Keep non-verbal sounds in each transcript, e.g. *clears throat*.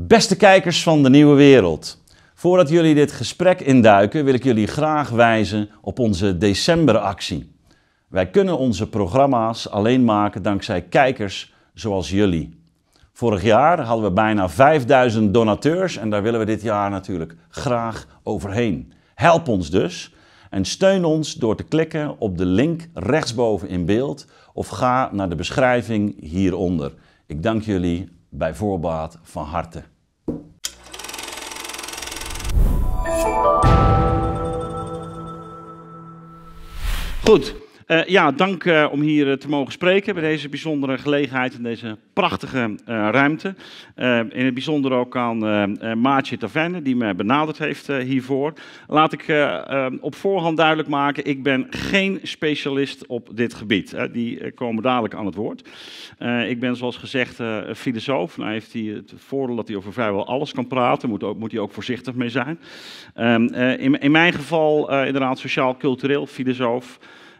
Beste kijkers van de Nieuwe Wereld, voordat jullie dit gesprek induiken wil ik jullie graag wijzen op onze decemberactie. Wij kunnen onze programma's alleen maken dankzij kijkers zoals jullie. Vorig jaar hadden we bijna 5000 donateurs en daar willen we dit jaar natuurlijk graag overheen. Help ons dus en steun ons door te klikken op de link rechtsboven in beeld of ga naar de beschrijving hieronder. Ik dank jullie bij voorbaat van harte. Goed. Eh, ja, dank eh, om hier eh, te mogen spreken bij deze bijzondere gelegenheid in deze prachtige ruimte. in het bijzonder ook aan Maatje Tavenne, die mij benaderd heeft hiervoor. Laat ik op voorhand duidelijk maken, ik ben geen specialist op dit gebied. die komen dadelijk aan het woord. ik ben zoals gezegd filosoof. Nou heeft hij het voordeel dat hij over vrijwel alles kan praten, moet, ook, moet hij ook voorzichtig mee zijn. Ehm, in, in mijn geval inderdaad sociaal-cultureel filosoof.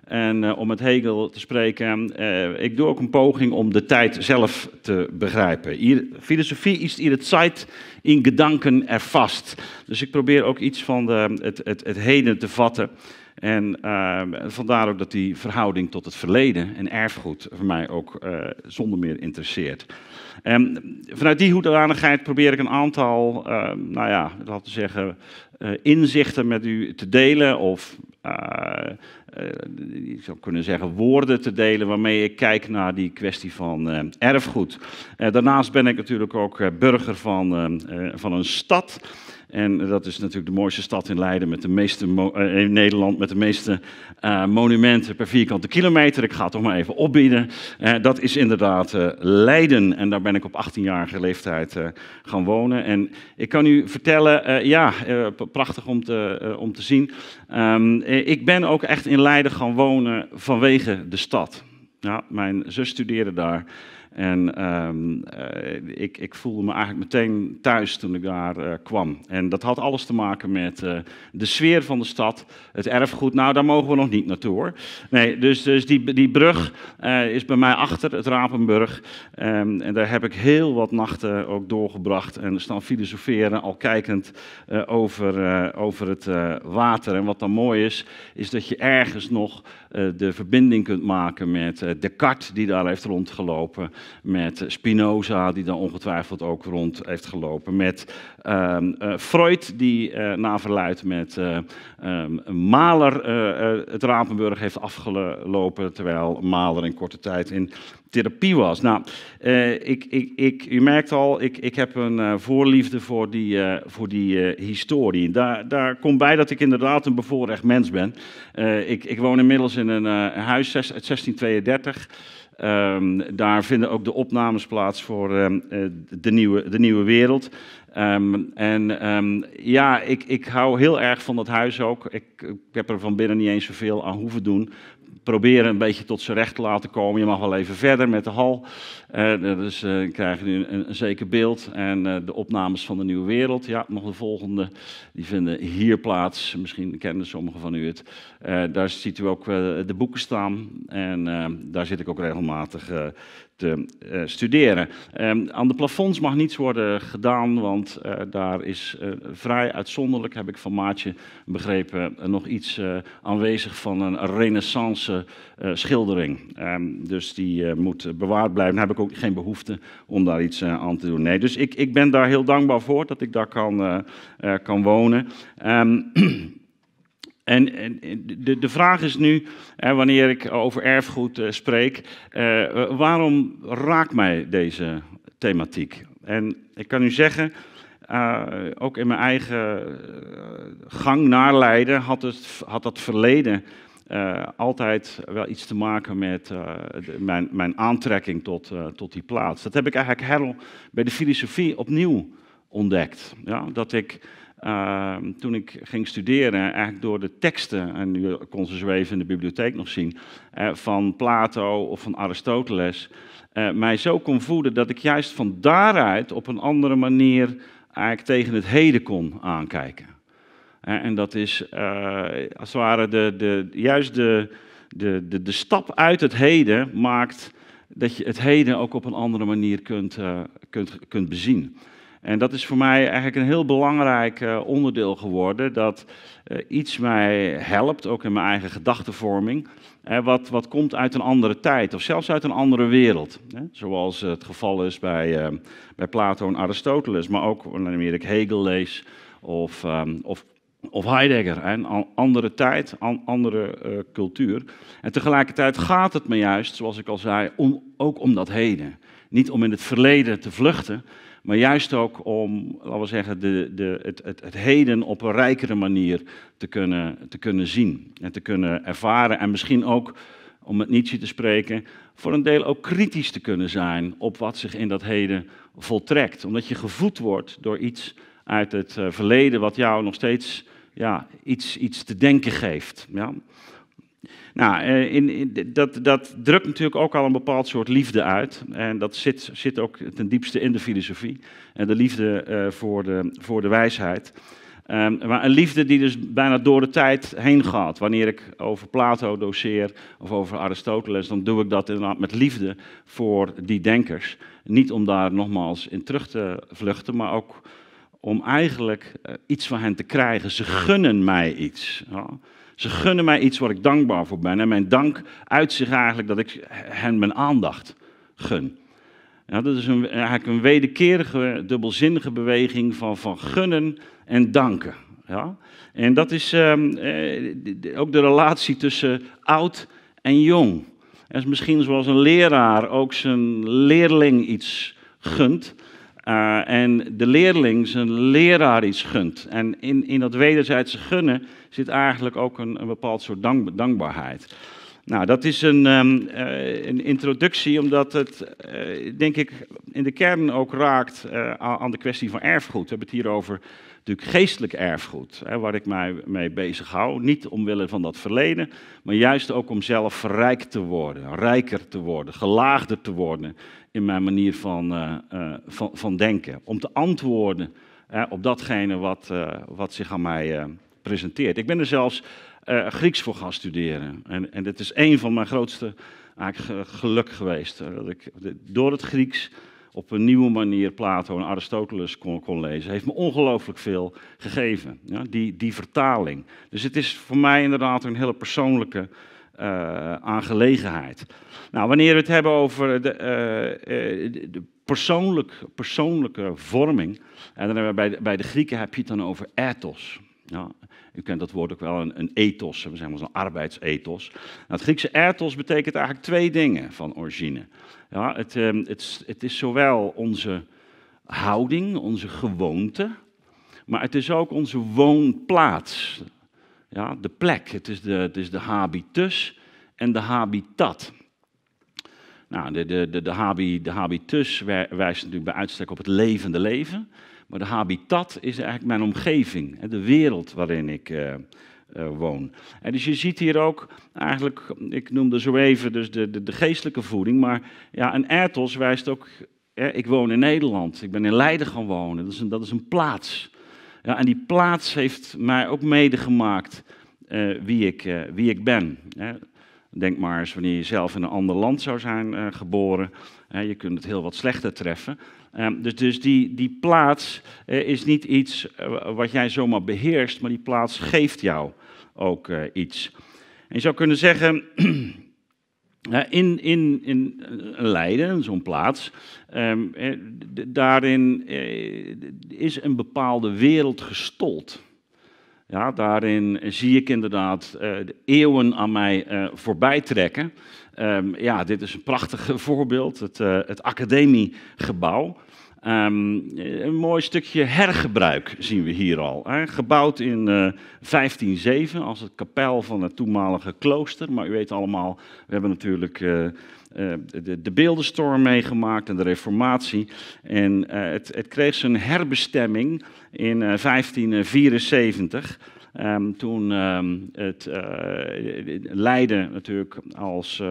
En eh, om met Hegel te spreken, eh, ik doe ook een poging om de tijd zelf te begrijpen. filosofie is hier het in gedanken ervast. Dus ik probeer ook iets van de, het, het, het heden te vatten. En eh, vandaar ook dat die verhouding tot het verleden en erfgoed voor mij ook zonder meer interesseert. vanuit die hoedanigheid probeer ik een aantal, nou ja, laten we zeggen, inzichten met u te delen of ik eh, zou kunnen zeggen, woorden te delen waarmee ik kijk naar die kwestie van eh, erfgoed. Eh, daarnaast ben ik natuurlijk ook burger van, van een stad. En dat is natuurlijk de mooiste stad in Leiden met de meeste eh, in Nederland met de meeste eh, monumenten per vierkante kilometer. Ik ga het toch maar even opbieden. Eh, dat is inderdaad Leiden. En daar ben ik op 18-jarige leeftijd gaan wonen. En ik kan u vertellen, ja, prachtig om te, om te zien. Ehm, ik ben ook echt in Leiden gaan wonen vanwege de stad. Ja, mijn zus studeerde daar. En ehm, eh, ik, ik, voelde me eigenlijk meteen thuis toen ik daar eh, kwam. En dat had alles te maken met eh, de sfeer van de stad, het erfgoed. Nou, daar mogen we nog niet naartoe hoor. Nee, dus, dus die, die brug is bij mij achter, het Rapenburg. Ehm, en daar heb ik heel wat nachten ook doorgebracht. En staan filosoferen, al kijkend over, over het water. En wat dan mooi is, is dat je ergens nog eh, de verbinding kunt maken met eh, Descartes, die daar heeft rondgelopen, met Spinoza, die daar ongetwijfeld ook rond heeft gelopen, met ehm, eh, Freud, die uh, na verluid met um, ehm, Maler het Rapenburg heeft afgelopen, terwijl Maler in korte tijd in therapie was. Nou, uh, ik, ik, ik, u merkt al, ik, ik heb een voorliefde voor die, voor die historie. Daar, daar komt bij dat ik inderdaad een bevoorrecht mens ben. ik, ik woon inmiddels in een eh, huis uit 1632. Ehm, daar vinden ook de opnames plaats voor ehm, eh, de, nieuwe, de nieuwe wereld. Ehm, en ja, ik, ik hou heel erg van dat huis ook. Ik, ik heb er van binnen niet eens zoveel aan hoeven doen proberen een beetje tot zijn recht te laten komen. Je mag wel even verder met de hal. Uh, dus uh, krijg nu een, een zeker beeld. En eh, de opnames van de Nieuwe Wereld, ja, nog de volgende, die vinden hier plaats. Misschien kennen sommigen van u het. Eh, daar ziet u ook eh, de boeken staan. En daar zit ik ook regelmatig te studeren. Ehm, aan de plafonds mag niets worden gedaan, want daar is vrij uitzonderlijk, heb ik van Maatje begrepen, nog iets aanwezig van een renaissance eh, eh, schildering. Ehm, dus die eh, moet bewaard blijven. Dan heb ik ook geen behoefte om daar iets aan te doen. Nee, dus ik, ik ben daar heel dankbaar voor dat ik daar kan, kan wonen. Ehm, *clears throat* en de, de vraag is nu, wanneer ik over erfgoed spreek, waarom raakt mij deze thematiek? En ik kan u zeggen, ook in mijn eigen gang naar Leiden had, het, had dat verleden eh, altijd wel iets te maken met eh, mijn, mijn, aantrekking tot, eh, tot die plaats. Dat heb ik eigenlijk herl bij de filosofie opnieuw ontdekt. Ja? Dat ik ehm, toen ik ging studeren, eigenlijk door de teksten, en nu kon ze zo even in de bibliotheek nog zien, van Plato of van Aristoteles, mij zo kon voeden dat ik juist van daaruit op een andere manier eigenlijk tegen het heden kon aankijken en dat is eh, als het ware de, de, juist de, de, de, stap uit het heden maakt dat je het heden ook op een andere manier kunt, eh, kunt, kunt bezien. En dat is voor mij eigenlijk een heel belangrijk eh, onderdeel geworden. Dat iets mij helpt, ook in mijn eigen gedachtenvorming. wat, wat komt uit een andere tijd of zelfs uit een andere wereld. Zoals het geval is bij, bij Plato en Aristoteles. Maar ook wanneer ik Hegel lees of, ehm, of of Heidegger, een andere tijd, een andere eh, cultuur. En tegelijkertijd gaat het me juist, zoals ik al zei, om, ook om dat heden. Niet om in het verleden te vluchten, maar juist ook om, laten we zeggen, de, de, het, het, het, heden op een rijkere manier te kunnen, te kunnen zien en te kunnen ervaren. En misschien ook, om met Nietzsche te spreken, voor een deel ook kritisch te kunnen zijn op wat zich in dat heden voltrekt. Omdat je gevoed wordt door iets uit het eh, verleden wat jou nog steeds ja, iets, iets te denken geeft. Ja? Nou, eh, in, in, dat, dat, drukt natuurlijk ook al een bepaald soort liefde uit. En dat zit, zit ook ten diepste in de filosofie. En de liefde eh, voor, de, voor de wijsheid. Ehm, maar een liefde die dus bijna door de tijd heen gaat. Wanneer ik over Plato doseer of over Aristoteles, dan doe ik dat inderdaad met liefde voor die denkers. Niet om daar nogmaals in terug te vluchten, maar ook om eigenlijk eh, iets van hen te krijgen. Ze gunnen mij iets. Ze gunnen mij iets waar ik dankbaar voor ben. En mijn dank uit zich eigenlijk dat ik hen mijn aandacht gun. Ja, dat is een, eigenlijk een wederkerige, dubbelzinnige beweging van, van gunnen en danken. Ja? En dat is ehm, eh, ook de relatie tussen oud en jong. Dat is misschien zoals een leraar ook zijn leerling iets gunt, eh, en de leerling zijn leraar iets gunt. En in, in dat wederzijdse gunnen zit eigenlijk ook een, een bepaald soort dank, dankbaarheid. Nou, dat is een, ehm, eh, een introductie, omdat het, eh, denk ik, in de kern ook raakt aan de kwestie van erfgoed. We hebben het hier over natuurlijk geestelijk erfgoed, hè, waar ik mij mee bezig hou. Niet omwille van dat verleden, maar juist ook om zelf verrijk te worden, rijker te worden, gelaagder te worden in mijn manier van, eh, eh, van, van, denken. Om te antwoorden hè, op datgene wat, eh, wat zich aan mij presenteert. Ik ben er zelfs Grieks voor gaan studeren. En, en is een van mijn grootste eigenlijk, geluk geweest. Dat ik door het Grieks op een nieuwe manier Plato en Aristoteles kon, kon lezen, heeft me ongelooflijk veel gegeven. Ja, die, die vertaling. Dus het is voor mij inderdaad een hele persoonlijke eh, aangelegenheid. Nou, wanneer we het hebben over de, eh, eh, de persoonlijk, persoonlijke vorming, en dan bij, de, bij de Grieken heb je het dan over ethos. Ja, u kent dat woord ook wel, een, een ethos, we zeggen maar zo'n arbeidsethos. Nou, het Griekse ethos betekent eigenlijk twee dingen van origine. Ja, het, ehm, het, het is zowel onze houding, onze gewoonte, maar het is ook onze woonplaats. Ja, de plek, het is de, het is de habitus en de habitat. Nou, de, de, de, de, habitus wijst natuurlijk bij uitstek op het levende leven. Maar de habitat is eigenlijk mijn omgeving, de wereld waarin ik eh, eh, woon. En dus je ziet hier ook eigenlijk, ik noemde zo even dus de, de, de geestelijke voeding, maar ja, een ethos wijst ook, ik woon in Nederland, ik ben in Leiden gaan wonen, dat is een, dat is een plaats. Ja, en die plaats heeft mij ook medegemaakt eh, wie, ik, wie ik ben. Hè. Denk maar eens wanneer je zelf in een ander land zou zijn geboren. Hè, je kunt het heel wat slechter treffen. Ehm, dus, dus die, die plaats eh, is niet iets eh, wat jij zomaar beheerst, maar die plaats geeft jou ook eh, iets. En je zou kunnen zeggen, *clears throat* in, in, in Leiden, zo'n plaats, ehm, daarin is een bepaalde wereld gestold. Ja, daarin zie ik inderdaad eh, de eeuwen aan mij uh, voorbij trekken. Ehm, ja, dit is een prachtig *laughs* voorbeeld, het, eh, het academiegebouw. Ehm, een mooi stukje hergebruik zien we hier al. Gebouwd in 1507 als het kapel van het toenmalige klooster. Maar u weet allemaal, we hebben natuurlijk eh, de, de beeldenstorm meegemaakt en de reformatie. En eh, het, het, kreeg zijn herbestemming in 1574. Eh, ehm, toen ehm, het Leiden natuurlijk als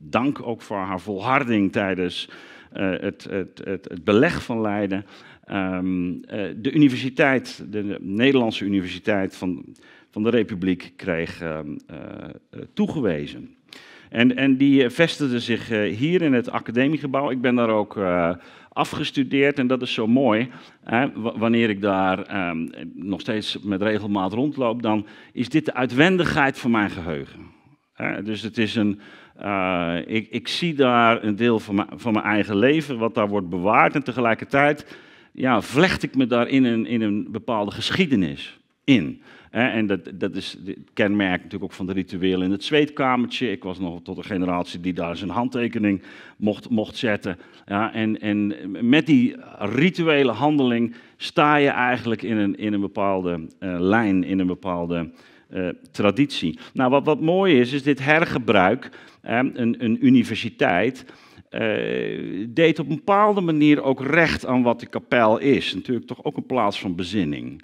dank ook voor haar volharding tijdens het, het, het, het, beleg van Leiden. Ehm, de universiteit, de Nederlandse universiteit van, van de Republiek, kreeg toegewezen. En, en die eh, vestigde zich eh, hier in het academiegebouw. Ik ben daar ook eh, afgestudeerd en dat is zo mooi. Wanneer ik daar ehm, nog steeds met regelmaat rondloop, dan is dit de uitwendigheid van mijn geheugen. dus het is een, ik, ik, zie daar een deel van, van mijn eigen leven, wat daar wordt bewaard en tegelijkertijd ja, vlecht ik me daar in een, in een bepaalde geschiedenis in. En dat, dat is het kenmerk natuurlijk ook van de rituelen in het zweetkamertje. Ik was nog tot een generatie die daar zijn handtekening mocht, mocht zetten. Ja, en, en met die rituele handeling sta je eigenlijk in een, in een bepaalde eh, lijn, in een bepaalde eh, traditie. Nou, wat, wat mooi is, is dit hergebruik. een, een universiteit eh, deed op een bepaalde manier ook recht aan wat de kapel is. Natuurlijk toch ook een plaats van bezinning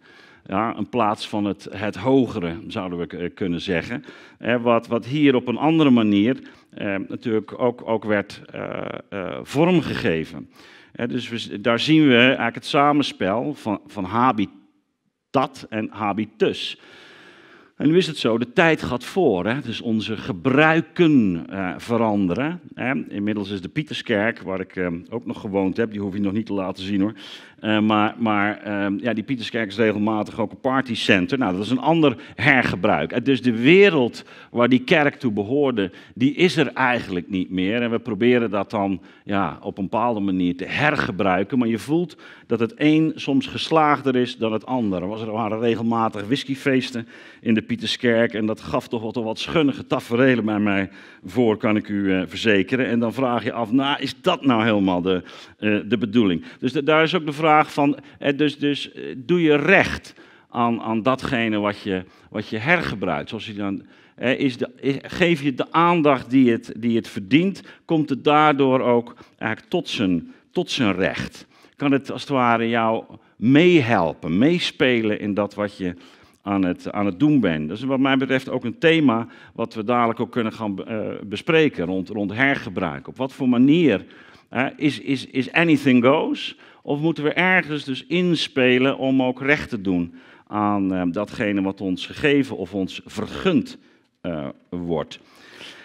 ja, een plaats van het, het hogere, zouden we eh, kunnen zeggen. Eh, wat, wat hier op een andere manier eh, natuurlijk ook, ook werd eh, eh, vormgegeven. dus we, daar zien we eigenlijk het samenspel van, van habitat en habitus. En nu is het zo, de tijd gaat voor. Hè? Dus onze gebruiken eh, veranderen. Hè? Inmiddels is de Pieterskerk, waar ik eh, ook nog gewoond heb, die hoef je nog niet te laten zien hoor. Eh, maar maar ehm, ja, die Pieterskerk is regelmatig ook een partycenter. Nou, dat is een ander hergebruik. dus de wereld waar die kerk toe behoorde, die is er eigenlijk niet meer. En we proberen dat dan ja, op een bepaalde manier te hergebruiken. Maar je voelt dat het een soms geslaagder is dan het ander. Er, er waren regelmatig whiskyfeesten in de Pieterskerk. En dat gaf toch wel wat schunnige tafereelen bij mij voor, kan ik u eh, verzekeren. En dan vraag je af, nou, is dat nou helemaal de, eh, de bedoeling? Dus daar is ook de vraag vraag van, eh, dus, dus eh, doe je recht aan, aan datgene wat je, wat je hergebruikt. Zoals je dan, eh, is de, is, geef je de aandacht die het, die het verdient, komt het daardoor ook eigenlijk tot zijn, tot zijn recht. Kan het als het ware jou meehelpen, meespelen in dat wat je aan het, aan het doen bent. Dat is wat mij betreft ook een thema wat we dadelijk ook kunnen gaan bespreken rond, rond hergebruik. Op wat voor manier is, is, is anything goes? Of moeten we ergens dus inspelen om ook recht te doen aan eh, datgene wat ons gegeven of ons vergund eh, wordt?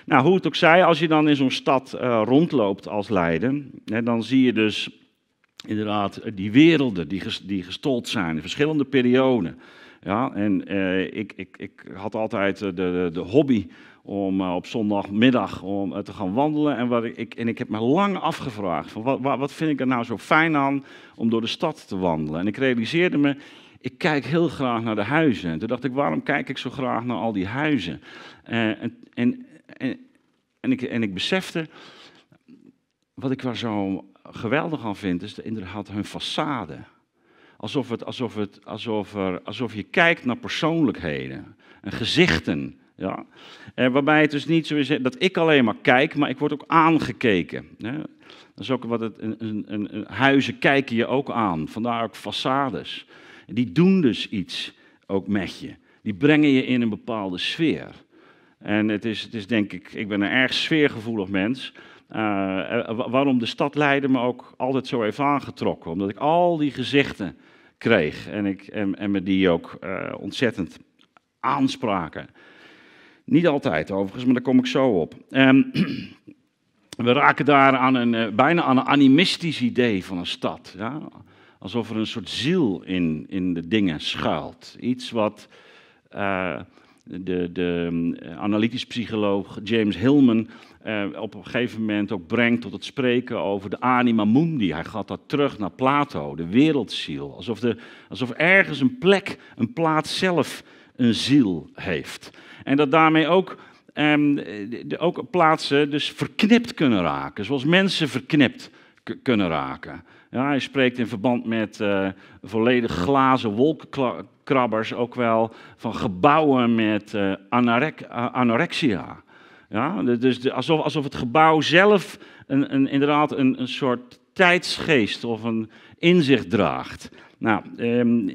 Nou, hoe het ook zij, als je dan in zo'n stad eh, rondloopt als Leiden, hè, dan zie je dus inderdaad die werelden die, die gestold zijn, in verschillende perioden. Ja, en eh, ik, ik, ik had altijd eh, de, de, de hobby om eh, op zondagmiddag om, te gaan wandelen. En, wat ik, en ik heb me lang afgevraagd, van wat, wat, vind ik er nou zo fijn aan om door de stad te wandelen? En ik realiseerde me, ik kijk heel graag naar de huizen. En toen dacht ik, waarom kijk ik zo graag naar al die huizen? en, en, en, ik, en ik besefte, wat ik er zo geweldig aan vind, is de, inderdaad hun façade. Alsof, het, alsof, het, alsof, er, alsof je kijkt naar persoonlijkheden en gezichten. Ja? En waarbij het dus niet zo is dat ik alleen maar kijk, maar ik word ook aangekeken. Dat is ook wat het, een, een, een, huizen kijken je ook aan, vandaar ook façades. Die doen dus iets ook met je. Die brengen je in een bepaalde sfeer. En het is, het is denk ik, ik ben een erg sfeergevoelig mens. Eh, eh, waarom de stad Leiden me ook altijd zo heeft aangetrokken. Omdat ik al die gezichten kreeg en, ik, en, en me die ook eh, ontzettend aanspraken. Niet altijd overigens, maar daar kom ik zo op. Um, *clears throat* we raken daar aan een, bijna aan een animistisch idee van een stad. Ja? Alsof er een soort ziel in, in de dingen schuilt. Iets wat de, de ehm, analytisch psycholoog James Hillman eh, op een gegeven moment ook brengt tot het spreken over de anima mundi. Hij gaat dat terug naar Plato, de wereldziel. Alsof, de, alsof ergens een plek, een plaats zelf een ziel heeft. En dat daarmee ook, ehm, de, ook plaatsen dus verknipt kunnen raken, zoals mensen verknipt kunnen raken. Ja, hij spreekt in verband met uh, volledig glazen wolkenkrabbers ook wel van gebouwen met eh, anorexia. Ja, dus alsof, alsof het gebouw zelf een, een, inderdaad een, een soort tijdsgeest of een inzicht draagt. Nou, ehm,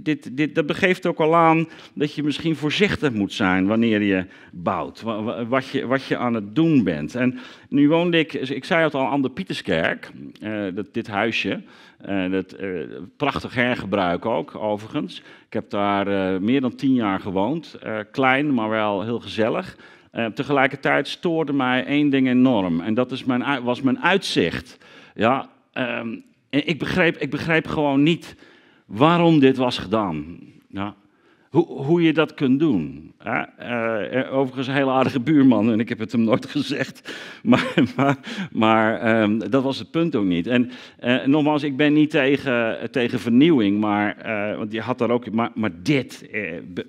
dit, dit, dat begeeft ook al aan dat je misschien voorzichtig moet zijn wanneer je bouwt, wat je, wat je aan het doen bent. En nu woonde ik, ik zei het al, aan de Pieterskerk, eh, dat, dit huisje. Eh, dat, eh, prachtig hergebruik ook, overigens. Ik heb daar meer dan tien jaar gewoond. klein, maar wel heel gezellig. tegelijkertijd stoorde mij één ding enorm en dat is mijn, was mijn uitzicht. Ja, ehm, en ik begrijp, ik begrijp gewoon niet waarom dit was gedaan. hoe, hoe je dat kunt doen. Eh, eh, overigens een hele aardige buurman en ik heb het hem nooit *laughs* gezegd. Maar, maar, maar ehm, dat was het punt ook niet. En eh, nogmaals, ik ben niet tegen, tegen vernieuwing, maar, want je had daar ook, maar, maar dit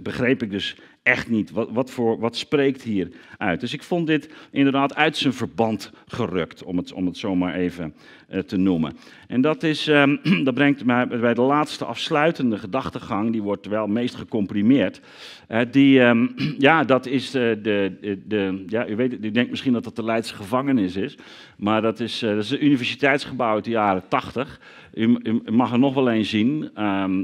begreep ik dus echt niet. Wat, wat, voor, wat spreekt hier uit? Dus ik vond dit inderdaad uit zijn verband gerukt, om het, om het zomaar even eh, te noemen. En dat, is, ehm, *clears throat* dat brengt mij bij de laatste afsluitende gedachtegang, die wordt wel meest gecomprimeerd. Eh, die, ehm, *clears throat* ja, dat is eh, de, de, ja, u, weet, u denkt misschien dat dat de Leidse gevangenis is, maar dat is, eh, dat is een universiteitsgebouw uit de jaren 80. U, mag er nog wel eens zien. Ehm,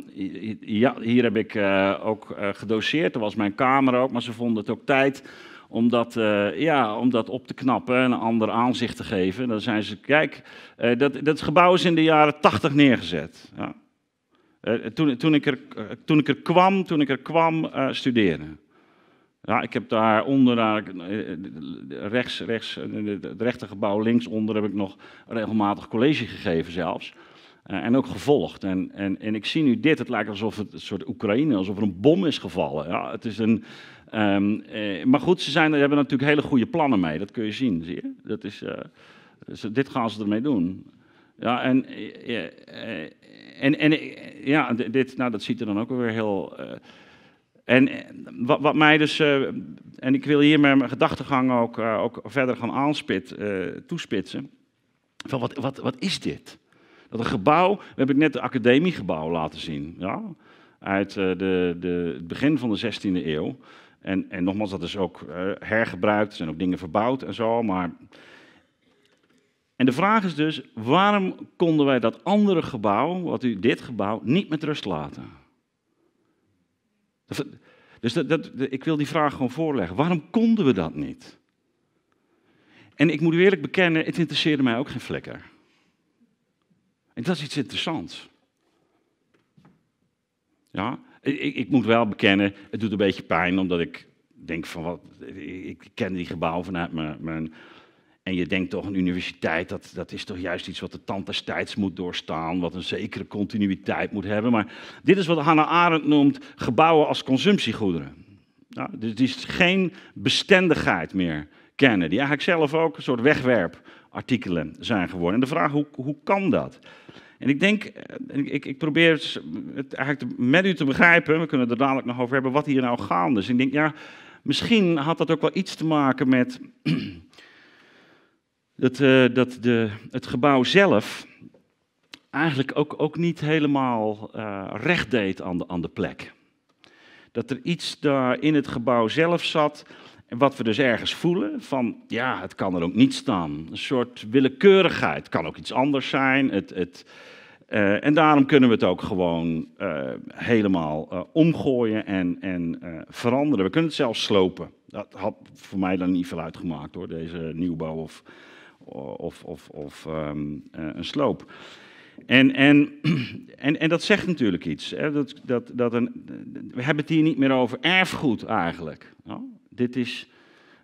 ja, hier heb ik eh, ook uh, gedoseerd. Er was mijn kamer ook, maar ze vonden het ook tijd om dat, ja, om dat op te knappen en een ander aanzicht te geven. dan zijn ze, kijk, dat, dat gebouw is in de jaren 80 neergezet. Ja. toen, toen, ik er, toen ik er kwam, toen ik er kwam studeren. Ja, ik heb daaronder, eh, rechts, rechts, eh, het rechtergebouw linksonder, heb ik nog regelmatig college gegeven zelfs. Eh, en ook gevolgd. En, en, en ik zie nu dit, het lijkt alsof het een soort Oekraïne, alsof er een bom is gevallen. Ja, het is een, ehm, eh, maar goed, ze zijn, er hebben natuurlijk hele goede plannen mee, dat kun je zien, zie je? Dat is, dit gaan ze ermee doen. Ja, en, en, en ja, dit, nou, dat ziet er dan ook weer heel... En eh, wat, wat mij dus, eh, en ik wil hier met mijn gedachtegang ook, eh, ook verder gaan aanspit, toespitsen. Van wat, wat, wat is dit? Dat een gebouw, we hebben net de academiegebouw laten zien. Ja? Uit de, de, het begin van de 16e eeuw. En, en nogmaals, dat is ook hergebruikt, er zijn ook dingen verbouwd en zo. Maar en de vraag is dus, waarom konden wij dat andere gebouw, wat u dit gebouw, niet met rust laten? Dus dat, dat, ik wil die vraag gewoon voorleggen. Waarom konden we dat niet? En ik moet eerlijk bekennen, het interesseerde mij ook geen flikker. En dat is iets interessants. Ja, ik, ik, moet wel bekennen, het doet een beetje pijn, omdat ik denk van wat, ik ken die gebouw vanuit mijn, mijn en je denkt toch, een universiteit, dat, dat is toch juist iets wat de tand des tijds moet doorstaan, wat een zekere continuïteit moet hebben. Maar dit is wat Hannah Arendt noemt gebouwen als consumptiegoederen. Nou, dus die is geen bestendigheid meer kennen, die eigenlijk zelf ook een soort wegwerpartikelen zijn geworden. En de vraag, hoe, hoe kan dat? En ik denk, eh, ik, ik probeer het, eigenlijk met u te begrijpen, we kunnen er dadelijk nog over hebben, wat hier nou gaande is. Ik denk, ja, misschien had dat ook wel iets te maken met dat, eh, dat de, het gebouw zelf eigenlijk ook, ook niet helemaal uh, recht deed aan de, aan de plek. Dat er iets daar in het gebouw zelf zat, wat we dus ergens voelen, van ja, het kan er ook niet staan. Een soort willekeurigheid, het kan ook iets anders zijn. Het, het, eh, en daarom kunnen we het ook gewoon helemaal omgooien en, en veranderen. We kunnen het zelfs slopen. Dat had voor mij dan niet veel uitgemaakt hoor, deze nieuwbouw of of, of, of ehm, eh, een sloop. En, en, *clears throat* en, en dat zegt natuurlijk iets. Hè? Dat, dat, dat een, we hebben het hier niet meer over erfgoed eigenlijk. Nou, dit, is,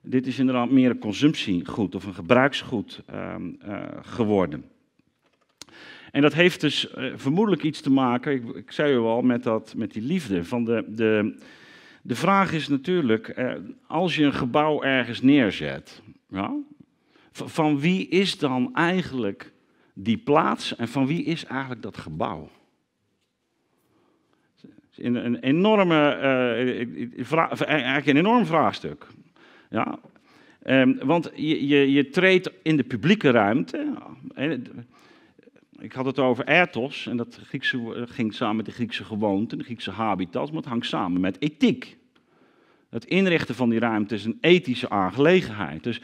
dit is inderdaad meer een consumptiegoed of een gebruiksgoed ehm, eh, geworden. En dat heeft dus eh, vermoedelijk iets te maken, ik, ik, zei u al, met, dat, met die liefde. Van de, de, de vraag is natuurlijk, als je een gebouw ergens neerzet, nou, van, wie is dan eigenlijk die plaats en van wie is eigenlijk dat gebouw? Een, een enorme, eh, eh, eigenlijk een enorm vraagstuk. Ja? Ehm, want je, je, je treedt in de publieke ruimte. Ik had het over ethos en dat Griekse, ging samen met de Griekse gewoonten, de Griekse habitat, maar het hangt samen met ethiek. Het inrichten van die ruimte is een ethische aangelegenheid. Dus,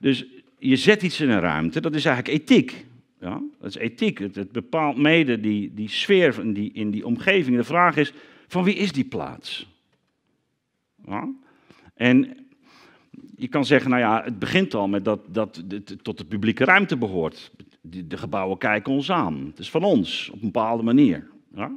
dus je zet iets in een ruimte, dat is eigenlijk ethiek. Ja, dat is ethiek. Het, bepaalt mede die, die sfeer in die, in die omgeving. De vraag is, van wie is die plaats? Ja? En je kan zeggen, nou ja, het begint al met dat, dat het tot de publieke ruimte behoort. De, de gebouwen kijken ons aan. Het is van ons, op een bepaalde manier. Ja?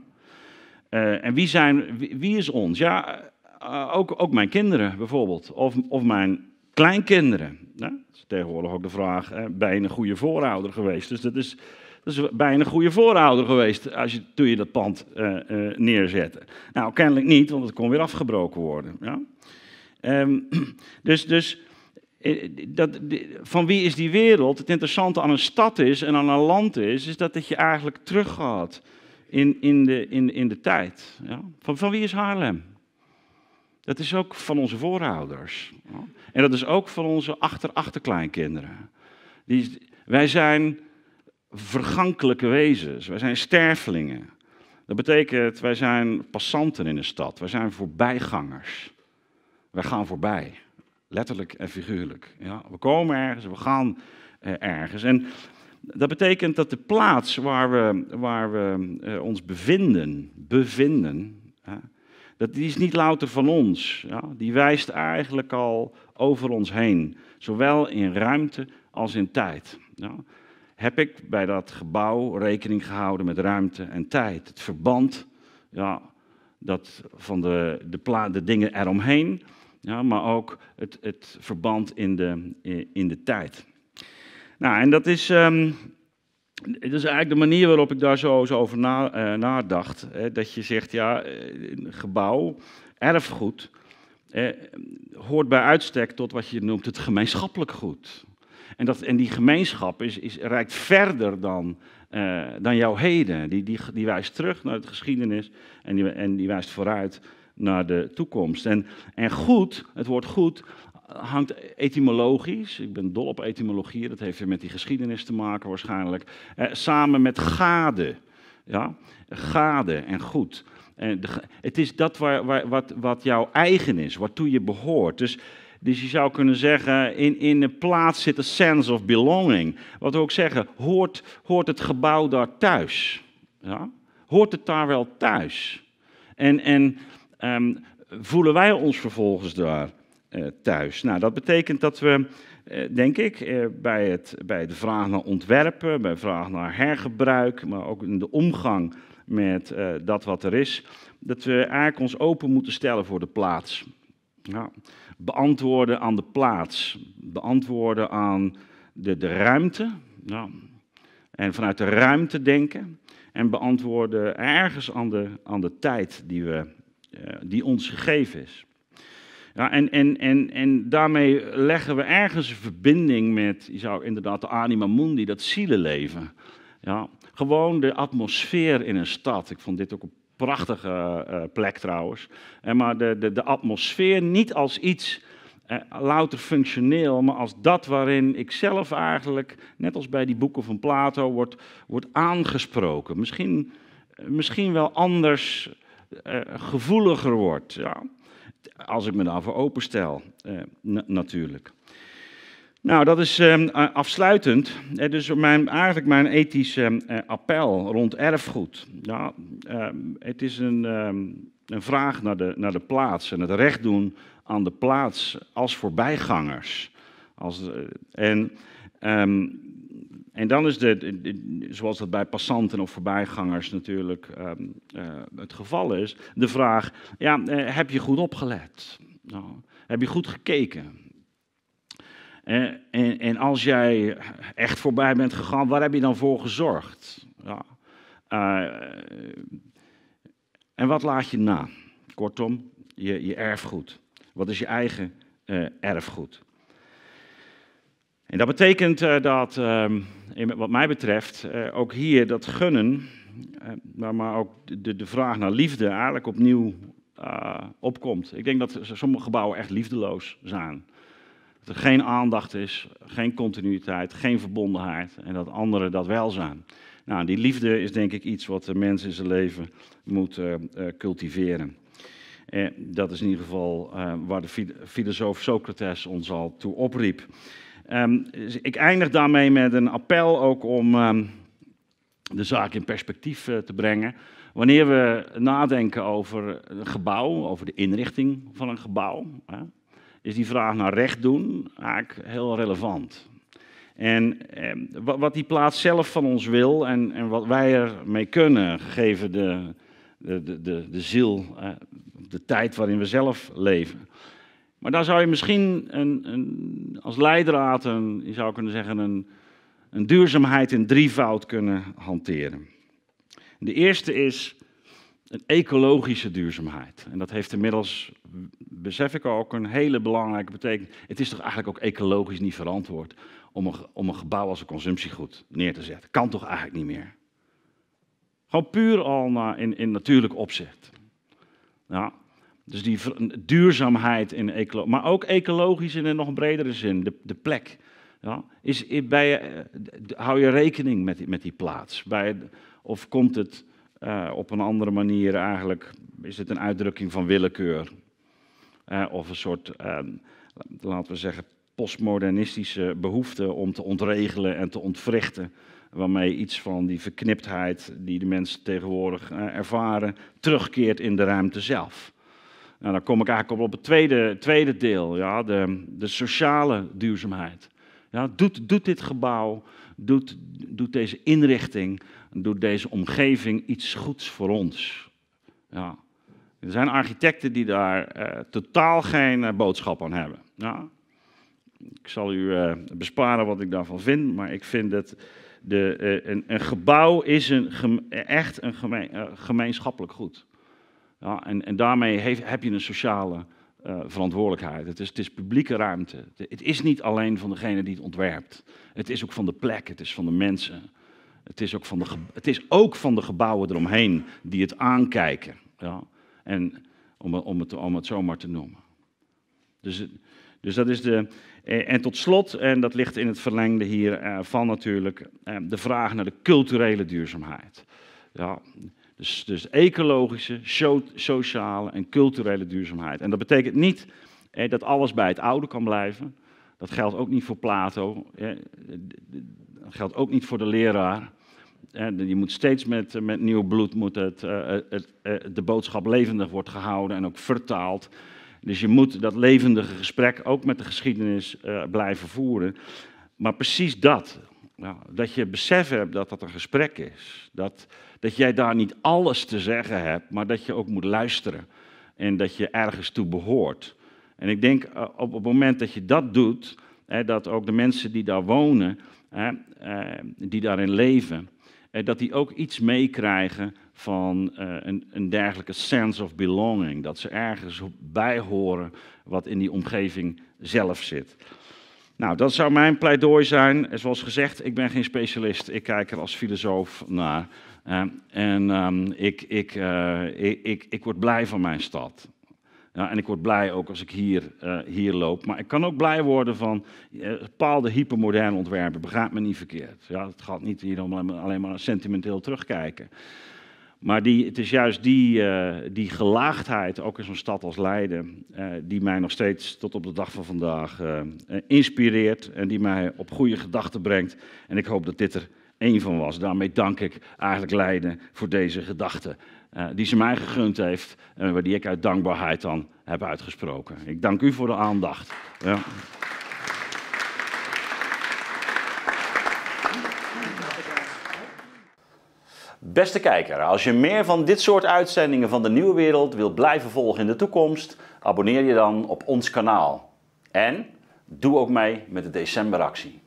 Eh, en wie, zijn, wie, wie, is ons? Ja, eh, ook, ook mijn kinderen bijvoorbeeld. Of, of mijn Kleinkinderen. Dat is tegenwoordig ook de vraag, hè? ben je een goede voorouder geweest? Dus dat is, dat bijna een goede voorouder geweest als je, toen je dat pand uh, neerzette. Nou, kennelijk niet, want het kon weer afgebroken worden. Ja? Ehm, *clears throat* dus dus eh, dat, van wie is die wereld? Het interessante aan een stad is en aan een land is, is dat het je eigenlijk teruggaat in, in, de, in, in de tijd. Ja? Van, van wie is Haarlem? Dat is ook van onze voorouders. En dat is ook van onze achter-achterkleinkinderen. Wij zijn vergankelijke wezens. Wij zijn sterfelingen. Dat betekent, wij zijn passanten in de stad. Wij zijn voorbijgangers. Wij gaan voorbij. Letterlijk en figuurlijk. Ja, we komen ergens, we gaan eh, ergens. En dat betekent dat de plaats waar we, waar we eh, ons bevinden, bevinden, dat, die is niet louter van ons. Ja? Die wijst eigenlijk al over ons heen, zowel in ruimte als in tijd. Ja? Heb ik bij dat gebouw rekening gehouden met ruimte en tijd? Het verband ja, dat van de, de, dingen eromheen, ja, maar ook het, het verband in de, in de tijd. Nou, en dat is. Ehm, het is eigenlijk de manier waarop ik daar zo, zo over na, eh, nadacht. Hè, dat je zegt, ja, eh, gebouw, erfgoed, eh, hoort bij uitstek tot wat je noemt het gemeenschappelijk goed. En, dat, en die gemeenschap is, is, reikt verder dan, dan jouw heden. Die, die, die wijst terug naar de geschiedenis en die, en die wijst vooruit naar de toekomst. En, en goed, het woord goed, hangt etymologisch, ik ben dol op etymologie, dat heeft weer met die geschiedenis te maken waarschijnlijk, eh, samen met gade. Ja? Gade en goed. En eh, de, het is dat waar, waar, wat, wat jouw eigen is, waartoe je behoort. Dus, dus je zou kunnen zeggen, in, in de plaats zit een sense of belonging. Wat we ook zeggen, hoort, hoort het gebouw daar thuis? Ja? Hoort het daar wel thuis? En, en ehm, voelen wij ons vervolgens daar eh, thuis. Nou, dat betekent dat we, eh, denk ik, eh, bij, het, bij de vraag naar ontwerpen, bij de vraag naar hergebruik, maar ook in de omgang met dat wat er is, dat we eigenlijk ons open moeten stellen voor de plaats. beantwoorden aan de plaats, beantwoorden aan de, de ruimte. en vanuit de ruimte denken en beantwoorden ergens aan de, aan de tijd die, we, die ons gegeven is. Ja, en, en, en, en daarmee leggen we ergens een verbinding met, je zou inderdaad, de anima mundi, dat zielenleven. Ja, gewoon de atmosfeer in een stad. Ik vond dit ook een prachtige eh, plek trouwens. En maar de, de, de atmosfeer niet als iets uh, louter functioneel, maar als dat waarin ik zelf eigenlijk, net als bij die boeken van Plato, wordt, wordt aangesproken. Misschien, eh, misschien wel anders, gevoeliger wordt. Ja als ik me daarvoor openstel, eh, natuurlijk. Nou, dat is ehm, afsluitend. Eh, dus mijn, eigenlijk mijn ethische ehm, eh, appel rond erfgoed. Nou, het is een, een vraag naar de, naar de plaats en het recht doen aan de plaats als voorbijgangers. Als, en en dan is de, zoals dat bij passanten of voorbijgangers natuurlijk ehm, eh, het geval is, de vraag: ja, eh, heb je goed opgelet? Nou, heb je goed gekeken? Eh, en, en, als jij echt voorbij bent gegaan, waar heb je dan voor gezorgd? Ja. en wat laat je na? Kortom, je, je erfgoed. Wat is je eigen erfgoed? En dat betekent eh, dat, ehm, wat mij betreft, eh, ook hier dat gunnen, eh, maar ook de, de vraag naar liefde eigenlijk opnieuw opkomt. Ik denk dat sommige gebouwen echt liefdeloos zijn. Dat er geen aandacht is, geen continuïteit, geen verbondenheid en dat anderen dat wel zijn. Nou, die liefde is denk ik iets wat de mens in zijn leven moet cultiveren. En dat is in ieder geval waar de filosoof Socrates ons al toe opriep. Ehm, dus ik eindig daarmee met een appel ook om ehm, de zaak in perspectief eh, te brengen. Wanneer we nadenken over een gebouw, over de inrichting van een gebouw, hè, is die vraag naar recht doen eigenlijk heel relevant. En ehm, wat die plaats zelf van ons wil en, en wat wij ermee kunnen, gegeven de, de, de, de, de ziel, de tijd waarin we zelf leven. Maar daar zou je misschien een, een, als leidraad, een, je zou kunnen zeggen, een, een duurzaamheid in drievoud kunnen hanteren. De eerste is een ecologische duurzaamheid. En dat heeft inmiddels, besef ik ook, een hele belangrijke betekenis. Het is toch eigenlijk ook ecologisch niet verantwoord om een, om een gebouw als een consumptiegoed neer te zetten. Kan toch eigenlijk niet meer? Gewoon puur al in, in natuurlijk opzicht. Nou, dus die duurzaamheid in maar ook ecologisch in een nog bredere zin, de, de plek. Ja, is, bij, eh, hou je rekening met die, met die plaats? Bij, of komt het eh, op een andere manier eigenlijk, is het een uitdrukking van willekeur? Eh, of een soort, ehm, laten we zeggen, postmodernistische behoefte om te ontregelen en te ontwrichten. Waarmee iets van die verkniptheid die de mensen tegenwoordig ervaren, terugkeert in de ruimte zelf. Nou, dan kom ik eigenlijk op het tweede, tweede deel, ja, de, de sociale duurzaamheid. Ja, doet, doet dit gebouw, doet, doet deze inrichting, doet deze omgeving iets goeds voor ons? Ja. Er zijn architecten die daar eh, totaal geen eh, boodschap aan hebben. Ja. Ik zal u eh, besparen wat ik daarvan vind, maar ik vind dat de, een, een, gebouw is een, echt een gemeenschappelijk goed ja, en, en daarmee heb je een sociale eh, verantwoordelijkheid. Het is, het is publieke ruimte. Het is niet alleen van degene die het ontwerpt. Het is ook van de plek, het is van de mensen. Het is ook van de, het is ook van de gebouwen eromheen die het aankijken. Ja? En om, om, het, om het zomaar te noemen. Dus, dus dat is de. Eh, en tot slot, en dat ligt in het verlengde hiervan eh, natuurlijk, de vraag naar de culturele duurzaamheid. Ja, dus, dus, ecologische, sociale en culturele duurzaamheid. En dat betekent niet dat alles bij het oude kan blijven. Dat geldt ook niet voor Plato. dat geldt ook niet voor de leraar. je moet steeds met, met nieuw bloed moet het, eh, eh, het eh, de boodschap levendig wordt gehouden en ook vertaald. Dus je moet dat levendige gesprek ook met de geschiedenis blijven voeren. Maar precies dat, nou, dat je besef hebt dat dat een gesprek is. Dat, dat jij daar niet alles te zeggen hebt, maar dat je ook moet luisteren. En dat je ergens toe behoort. En ik denk eh, op het moment dat je dat doet, hè, dat ook de mensen die daar wonen, hè, eh, die daarin leven, eh, dat die ook iets meekrijgen van een, een dergelijke sense of belonging. Dat ze ergens bij horen wat in die omgeving zelf zit. Nou, dat zou mijn pleidooi zijn. zoals gezegd, ik ben geen specialist. Ik kijk er als filosoof naar. en ehm, ik, ik, eh, ik, ik, ik, word blij van mijn stad. Ja, en ik word blij ook als ik hier, eh, hier loop. Maar ik kan ook blij worden van eh, bepaalde hypermoderne ontwerpen. Begrijp me niet verkeerd. Ja, het gaat niet hier om alleen maar sentimenteel terugkijken. Maar die, het is juist die, eh, die gelaagdheid, ook in zo'n stad als Leiden, eh, die mij nog steeds tot op de dag van vandaag eh, inspireert en die mij op goede gedachten brengt. En ik hoop dat dit er één van was. Daarmee dank ik eigenlijk Leiden voor deze gedachte die ze mij gegund heeft en waar die ik uit dankbaarheid dan heb uitgesproken. Ik dank u voor de aandacht. Ja. Beste kijker, als je meer van dit soort uitzendingen van de Nieuwe Wereld wilt blijven volgen in de toekomst, abonneer je dan op ons kanaal. En doe ook mee met de decemberactie.